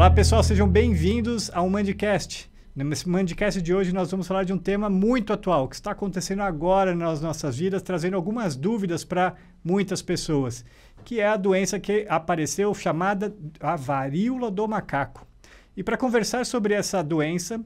Olá pessoal, sejam bem-vindos ao Mandicast. Nesse Mandicast de hoje nós vamos falar de um tema muito atual, que está acontecendo agora nas nossas vidas, trazendo algumas dúvidas para muitas pessoas, que é a doença que apareceu chamada a varíola do macaco. E para conversar sobre essa doença,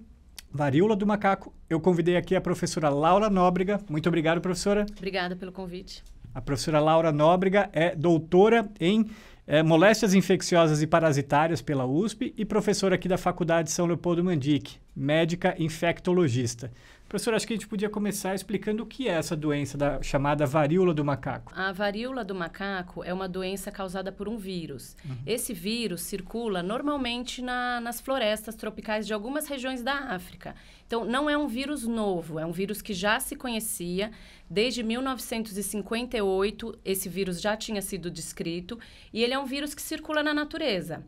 varíola do macaco, eu convidei aqui a professora Laura Nóbrega. Muito obrigado, professora. Obrigada pelo convite. A professora Laura Nóbrega é doutora em é, moléstias infecciosas e parasitárias pela USP e professora aqui da Faculdade São Leopoldo Mandic, médica infectologista. Professor, acho que a gente podia começar explicando o que é essa doença da chamada varíola do macaco. A varíola do macaco é uma doença causada por um vírus. Uhum. Esse vírus circula normalmente na, nas florestas tropicais de algumas regiões da África. Então, não é um vírus novo, é um vírus que já se conhecia. Desde 1958, esse vírus já tinha sido descrito e ele é um vírus que circula na natureza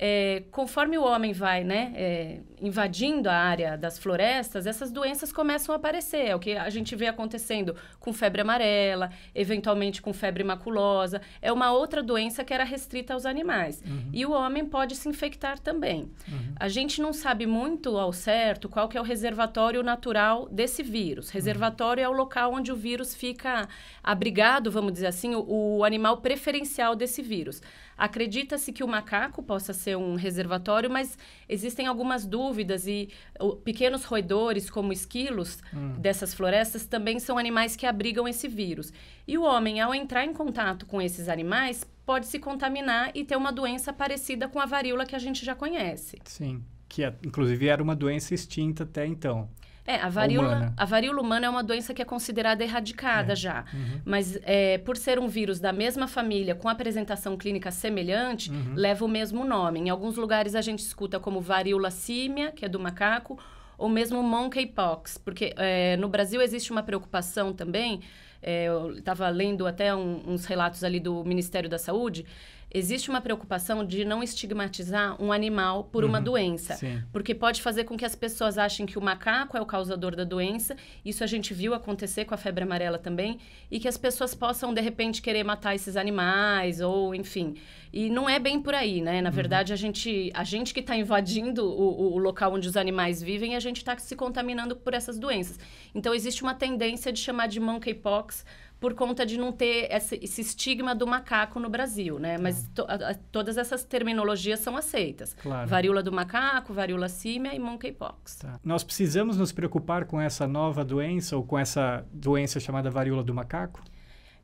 é, conforme o homem vai né, é, invadindo a área das florestas, essas doenças começam a aparecer. É o que a gente vê acontecendo com febre amarela, eventualmente com febre maculosa. É uma outra doença que era restrita aos animais. Uhum. E o homem pode se infectar também. Uhum. A gente não sabe muito ao certo qual que é o reservatório natural desse vírus. Reservatório uhum. é o local onde o vírus fica abrigado, vamos dizer assim, o, o animal preferencial desse vírus. Acredita-se que o macaco possa ser um reservatório, mas existem algumas dúvidas e o, pequenos roedores, como esquilos hum. dessas florestas, também são animais que abrigam esse vírus. E o homem, ao entrar em contato com esses animais, pode se contaminar e ter uma doença parecida com a varíola que a gente já conhece. Sim, que é, inclusive era uma doença extinta até então. É, a varíola, humana. a varíola humana é uma doença que é considerada erradicada é. já. Uhum. Mas é, por ser um vírus da mesma família, com apresentação clínica semelhante, uhum. leva o mesmo nome. Em alguns lugares a gente escuta como varíola símia, que é do macaco, ou mesmo monkeypox, porque é, no Brasil existe uma preocupação também. É, eu estava lendo até um, uns relatos ali do Ministério da Saúde existe uma preocupação de não estigmatizar um animal por uhum, uma doença. Sim. Porque pode fazer com que as pessoas achem que o macaco é o causador da doença. Isso a gente viu acontecer com a febre amarela também. E que as pessoas possam, de repente, querer matar esses animais, ou enfim. E não é bem por aí, né? Na uhum. verdade, uhum. a, gente, a gente que está invadindo o, o, local onde os animais vivem, a gente está se contaminando por essas doenças. Então, existe uma tendência de chamar de monkeypox por conta de não ter esse estigma do macaco no Brasil, né? Mas é. to, a, a, todas essas terminologias são aceitas. Claro. Varíola do macaco, varíola símia e monkeypox. Tá. Nós precisamos nos preocupar com essa nova doença ou com essa doença chamada varíola do macaco?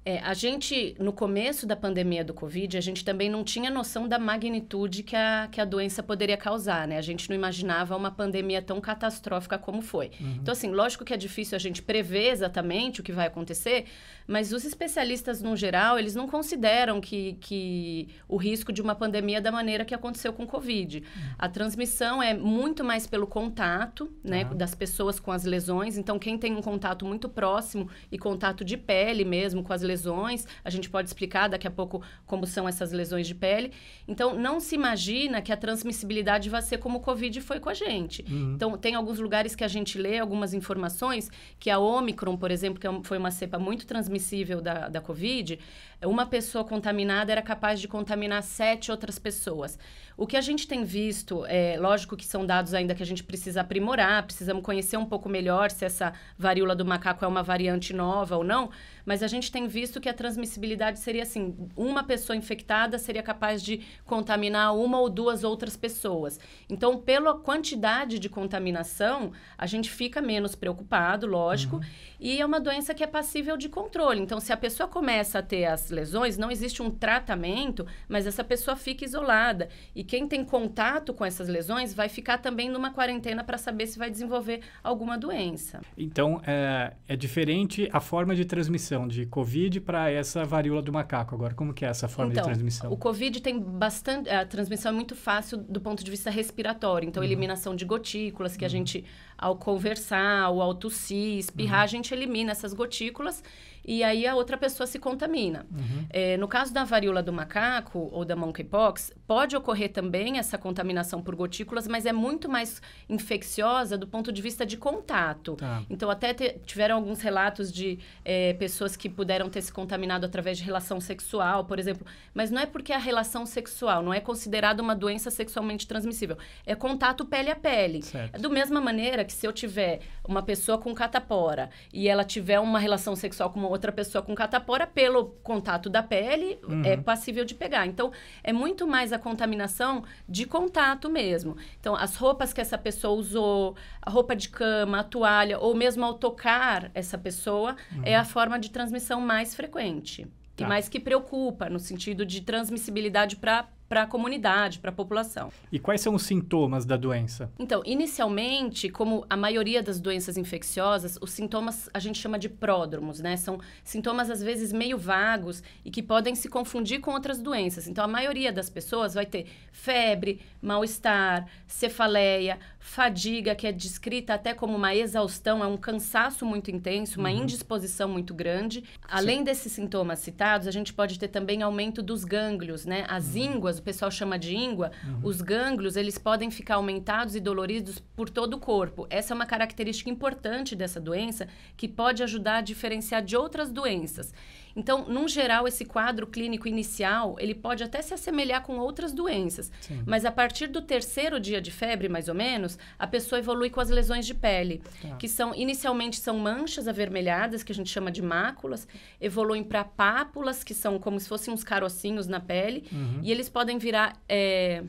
É, a gente, no começo da pandemia do Covid, a gente também não tinha noção da magnitude que a, que a doença poderia causar, né? A gente não imaginava uma pandemia tão catastrófica como foi. Uhum. Então, assim, lógico que é difícil a gente prever exatamente o que vai acontecer, mas os especialistas, no geral, eles não consideram que, que o risco de uma pandemia é da maneira que aconteceu com o Covid. Uhum. A transmissão é muito mais pelo contato, né? Uhum. Das pessoas com as lesões. Então, quem tem um contato muito próximo e contato de pele mesmo com as lesões, lesões. A gente pode explicar daqui a pouco como são essas lesões de pele. Então, não se imagina que a transmissibilidade vai ser como o Covid foi com a gente. Uhum. Então, tem alguns lugares que a gente lê algumas informações que a Omicron, por exemplo, que é foi uma cepa muito transmissível da, da Covid, uma pessoa contaminada era capaz de contaminar sete outras pessoas. O que a gente tem visto, é, lógico que são dados ainda que a gente precisa aprimorar, precisamos conhecer um pouco melhor se essa varíola do macaco é uma variante nova ou não, mas a gente tem visto que a transmissibilidade seria assim: uma pessoa infectada seria capaz de contaminar uma ou duas outras pessoas. Então, pela quantidade de contaminação, a gente fica menos preocupado, lógico, uhum. e é uma doença que é passível de controle. Então, se a pessoa começa a ter as lesões, não existe um tratamento, mas essa pessoa fica isolada. E e quem tem contato com essas lesões vai ficar também numa quarentena para saber se vai desenvolver alguma doença. Então, é, é diferente a forma de transmissão de Covid para essa varíola do macaco. Agora, como que é essa forma então, de transmissão? O Covid tem bastante... A transmissão é muito fácil do ponto de vista respiratório. Então, uhum. eliminação de gotículas, que uhum. a gente, ao conversar, ou ao tossir, espirrar, uhum. a gente elimina essas gotículas e aí a outra pessoa se contamina. Uhum. É, no caso da varíola do macaco ou da monkeypox, pode ocorrer também essa contaminação por gotículas, mas é muito mais infecciosa do ponto de vista de contato. Tá. Então, até te, tiveram alguns relatos de é, pessoas que puderam ter se contaminado através de relação sexual, por exemplo. Mas não é porque a relação sexual não é considerada uma doença sexualmente transmissível. É contato pele a pele. Certo. Do mesma maneira que se eu tiver uma pessoa com catapora e ela tiver uma relação sexual com uma outra pessoa com catapora, pelo contato da pele, é uhum. é passível de pegar. Então, é muito mais a contaminação de contato mesmo. Então, as roupas que essa pessoa usou, a roupa de cama, a toalha, ou mesmo ao tocar essa pessoa, é uhum. é a forma de transmissão mais frequente. Tá. E mais que preocupa, no sentido de transmissibilidade para para a comunidade, para a população. E quais são os sintomas da doença? Então, inicialmente, como a maioria das doenças infecciosas, os sintomas a gente chama de pródromos, né? São sintomas às vezes meio vagos e que podem se confundir com outras doenças. Então, a maioria das pessoas vai ter febre, mal-estar, cefaleia, fadiga, que é descrita até como uma exaustão, é um cansaço muito intenso, uma uhum. indisposição muito grande. Além desses sintomas citados, a gente pode ter também aumento dos gânglios, né? As uhum. ínguas o pessoal chama de íngua, uhum. os gânglios, eles podem ficar aumentados e doloridos por todo o corpo. Essa é uma característica importante dessa doença que pode ajudar a diferenciar de outras doenças. Então, num geral, esse quadro clínico inicial, ele pode até se assemelhar com outras doenças. Sim. Mas a partir do terceiro dia de febre, mais ou menos, a pessoa evolui com as lesões de pele, tá. que são inicialmente são manchas avermelhadas, que a gente chama de máculas, evoluem para pápulas, que são como se fossem uns carocinhos na pele, uhum. e eles podem virar é,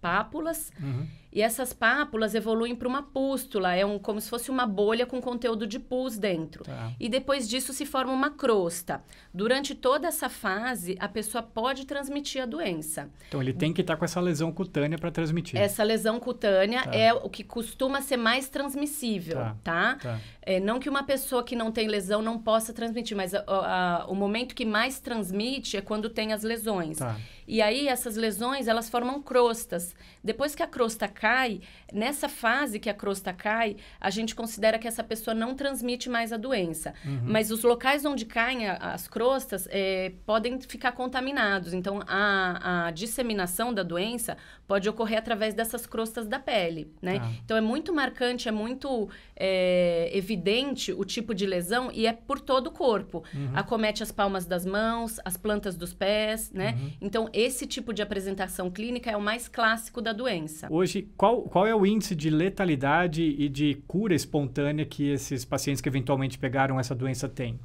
pápulas. Uhum e essas pápulas evoluem para uma pústula, é um, como se fosse uma bolha com conteúdo de pus dentro. Tá. E depois disso se forma uma crosta. Durante toda essa fase, a pessoa pode transmitir a doença. Então ele tem que estar tá com essa lesão cutânea para transmitir. Essa lesão cutânea tá. é o que costuma ser mais transmissível, tá. Tá? tá? É, não que uma pessoa que não tem lesão não possa transmitir, mas a, a, o momento que mais transmite é quando tem as lesões. Tá. E aí essas lesões elas formam crostas. Depois que a crosta cai, nessa fase que a crosta cai, a gente considera que essa pessoa não transmite mais a doença. Uhum. Mas os locais onde caem a, as crostas é, podem ficar contaminados. Então, a, a disseminação da doença pode ocorrer através dessas crostas da pele, né? Ah. Então é muito marcante, é muito é, evidente o tipo de lesão e é por todo o corpo. Uhum. Acomete as palmas das mãos, as plantas dos pés, né? Uhum. Então esse tipo de apresentação clínica é o mais clássico da doença. Hoje, qual, qual é o índice de letalidade e de cura espontânea que esses pacientes que eventualmente pegaram essa doença têm?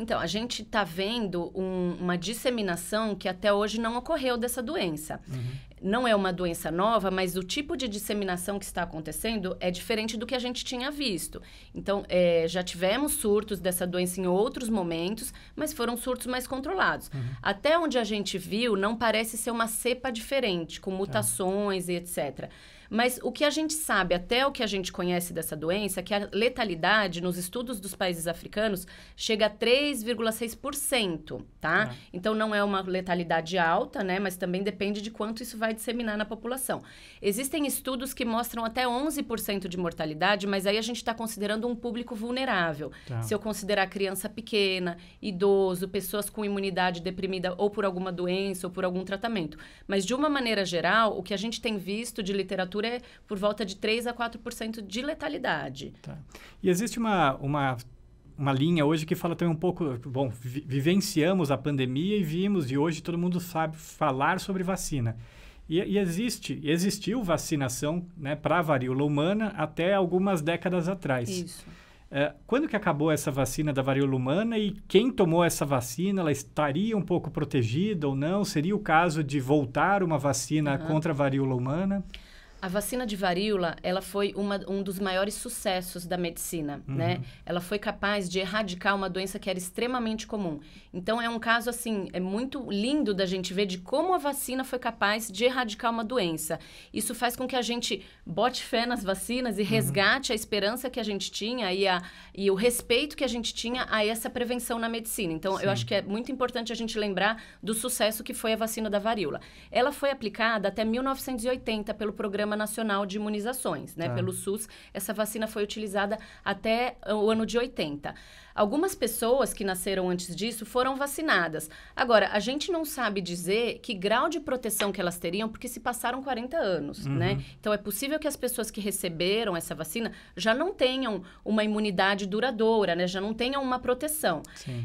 Então, a gente está vendo um, uma disseminação que até hoje não ocorreu dessa doença. Uhum. Não é uma doença nova, mas o tipo de disseminação que está acontecendo é diferente do que a gente tinha visto. Então, é, já tivemos surtos dessa doença em outros momentos, mas foram surtos mais controlados. Uhum. Até onde a gente viu, não parece ser uma cepa diferente, com tá. mutações e etc. Mas o que a gente sabe, até o que a gente conhece dessa doença, é que a letalidade nos estudos dos países africanos chega a 3,6%, tá? Ah. Então não é uma letalidade alta, né? Mas também depende de quanto isso vai disseminar na população. Existem estudos que mostram até 11% de mortalidade, mas aí a gente está considerando um público vulnerável. Tá. Se eu considerar criança pequena, idoso, pessoas com imunidade deprimida ou por alguma doença ou por algum tratamento. Mas de uma maneira geral, o que a gente tem visto de literatura cobertura é por volta de 3 a 4% de letalidade. Tá. E existe uma, uma uma linha hoje que fala também um pouco. Bom, vi vivenciamos a pandemia e vimos, e hoje todo mundo sabe falar sobre vacina. E, e existe, existiu vacinação né, para varíola humana até algumas décadas atrás. Isso. É, quando que acabou essa vacina da varíola humana e quem tomou essa vacina, ela estaria um pouco protegida ou não? Seria o caso de voltar uma vacina uhum. contra a varíola humana? A vacina de varíola, ela foi uma, um dos maiores sucessos da medicina, uhum. né? Ela foi capaz de erradicar uma doença que era extremamente comum. Então, é um caso, assim, é muito lindo da gente ver de como a vacina foi capaz de erradicar uma doença. Isso faz com que a gente bote fé nas vacinas e uhum. resgate a esperança que a gente tinha e, a, e o respeito que a gente tinha a essa prevenção na medicina. Então, Sim. eu acho que é muito importante a gente lembrar do sucesso que foi a vacina da varíola. Ela foi aplicada até 1980 pelo programa Programa Nacional de Imunizações, né? Tá. Pelo SUS, essa vacina foi utilizada até o ano de 80. Algumas pessoas que nasceram antes disso foram vacinadas. Agora, a gente não sabe dizer que grau de proteção que elas teriam, porque se passaram 40 anos, uhum. né? Então, é possível que as pessoas que receberam essa vacina já não tenham uma imunidade duradoura, né? Já não tenham uma proteção.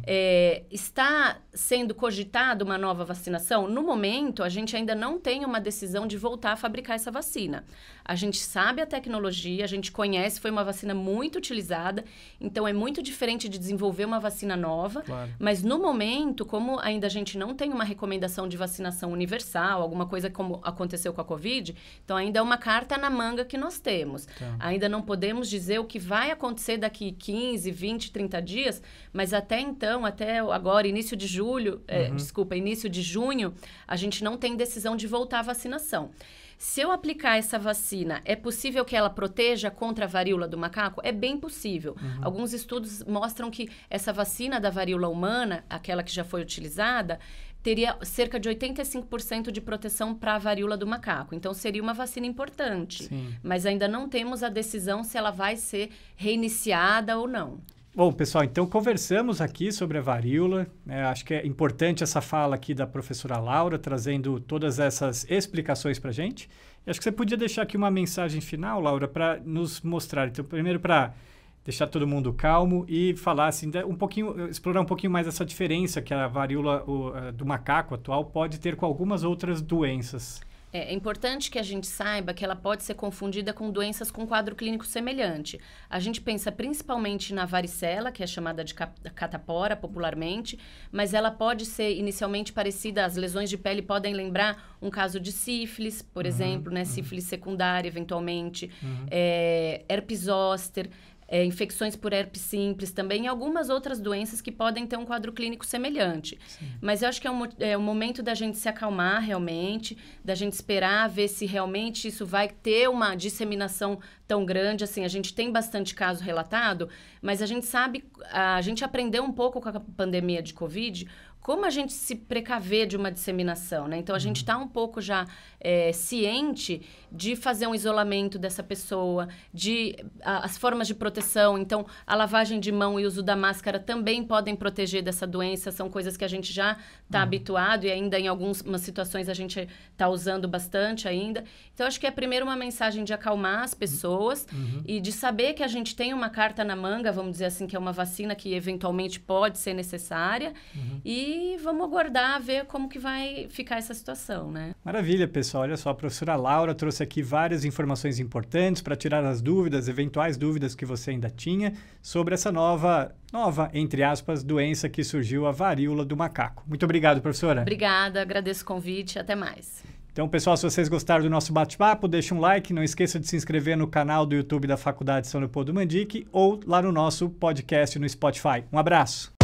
É, está sendo cogitada uma nova vacinação? No momento, a gente ainda não tem uma decisão de voltar a fabricar essa vacina. A gente sabe a tecnologia, a gente conhece, foi uma vacina muito utilizada, então é muito diferente de desenvolver uma vacina nova. Claro. Mas no momento, como ainda a gente não tem uma recomendação de vacinação universal, alguma coisa como aconteceu com a Covid, então ainda é uma carta na manga que nós temos. Tá. Ainda não podemos dizer o que vai acontecer daqui 15, 20, 30 dias, mas até então, até agora, início de julho, é, uhum. é, desculpa, início de junho, a gente não tem decisão de voltar à vacinação. Se eu aplicar essa vacina, é possível que ela proteja contra a varíola do macaco? É bem possível. Uhum. Alguns estudos mostram que essa vacina da varíola humana, aquela que já foi utilizada, teria cerca de 85% de proteção para a varíola do macaco. Então seria uma vacina importante, Sim. mas ainda não temos a decisão se ela vai ser reiniciada ou não. Bom, pessoal, então conversamos aqui sobre a varíola. Né? acho que é importante essa fala aqui da professora Laura, trazendo todas essas explicações para a gente. E acho que você podia deixar aqui uma mensagem final, Laura, para nos mostrar. Então, primeiro, para deixar todo mundo calmo e falar assim, um pouquinho, eh, explorar um pouquinho mais essa diferença que a varíola o, eh, do macaco atual pode ter com algumas outras doenças. É, é importante que a gente saiba que ela pode ser confundida com doenças com quadro clínico semelhante. A gente pensa principalmente na varicela, que é chamada de catapora popularmente, mas ela pode ser inicialmente parecida, as lesões de pele podem lembrar um caso de sífilis, por uhum, exemplo, né? Uhum. Sífilis secundária, eventualmente, uhum. é, herpes zoster é, infecções por herpes simples também e algumas outras doenças que podem ter um quadro clínico semelhante. Sim. Mas eu acho que é um, é um momento da gente se acalmar realmente, da gente esperar ver se realmente isso vai ter uma disseminação tão grande. Assim, a gente tem bastante caso relatado, mas a gente sabe, a gente aprendeu um pouco com a pandemia de Covid como a gente se precaver de uma disseminação, né? Então a gente está uhum. um pouco já é, ciente de fazer um isolamento dessa pessoa, de a, as formas de proteção. Então, a lavagem de mão e o uso da máscara também podem proteger dessa doença. São coisas que a gente já está uhum. habituado e ainda em algumas situações a gente está usando bastante ainda. Então, acho que é primeiro uma mensagem de acalmar as pessoas uhum. uhum. e de saber que a gente tem uma carta na manga, vamos dizer assim, que é uma vacina que eventualmente pode ser necessária. Uhum. E vamos aguardar ver como que vai ficar essa situação, né? Maravilha, pessoal. Olha só, a professora Laura trouxe aqui várias informações importantes para tirar as dúvidas, eventuais dúvidas que você ainda tinha sobre essa nova, nova, entre aspas, doença que surgiu, a varíola do macaco. Muito obrigado, professora. Obrigada, agradeço o convite, até mais. Então, pessoal, se vocês gostaram do nosso bate-papo, deixe um like, não esqueça de se inscrever no canal do YouTube da Faculdade São Leopoldo Mandique ou lá no nosso podcast no Spotify. Um abraço.